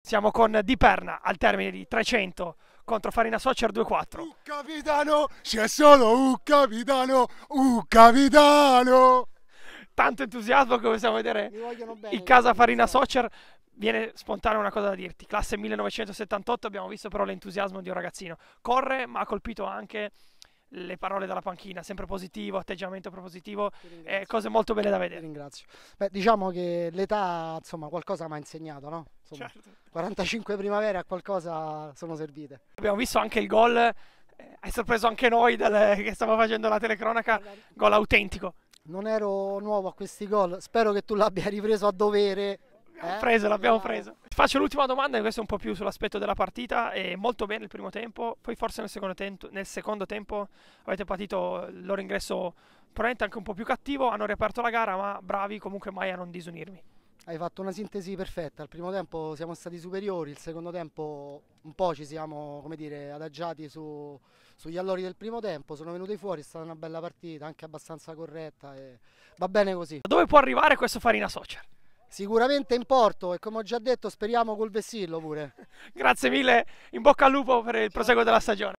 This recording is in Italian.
Siamo con Di Perna al termine di 300 contro Farina Socer 2-4. Un capitano, c'è solo un capitano, un capitano! Tanto entusiasmo che possiamo vedere in casa Farina Socer. Viene spontanea una cosa da dirti, classe 1978, abbiamo visto però l'entusiasmo di un ragazzino. Corre, ma ha colpito anche le parole dalla panchina, sempre positivo, atteggiamento propositivo, eh, cose molto belle da vedere. Ti ringrazio. Beh, diciamo che l'età, insomma, qualcosa mi ha insegnato, no? Insomma, certo. 45 primavere a qualcosa sono servite. Abbiamo visto anche il gol, eh, hai sorpreso anche noi delle, che stavamo facendo la telecronaca, gol autentico. Non ero nuovo a questi gol, spero che tu l'abbia ripreso a dovere. Eh? Preso, l'abbiamo preso. Faccio l'ultima domanda, questo è un po' più sull'aspetto della partita, è molto bene il primo tempo, poi forse nel secondo, tempo, nel secondo tempo avete patito il loro ingresso probabilmente anche un po' più cattivo, hanno riaperto la gara ma bravi comunque mai a non disunirmi. Hai fatto una sintesi perfetta, al primo tempo siamo stati superiori, il secondo tempo un po' ci siamo dire, adagiati su, sugli allori del primo tempo, sono venuti fuori, è stata una bella partita, anche abbastanza corretta e va bene così. Dove può arrivare questo Farina Soccer? sicuramente in porto e come ho già detto speriamo col vessillo pure. Grazie mille, in bocca al lupo per il proseguo della stagione.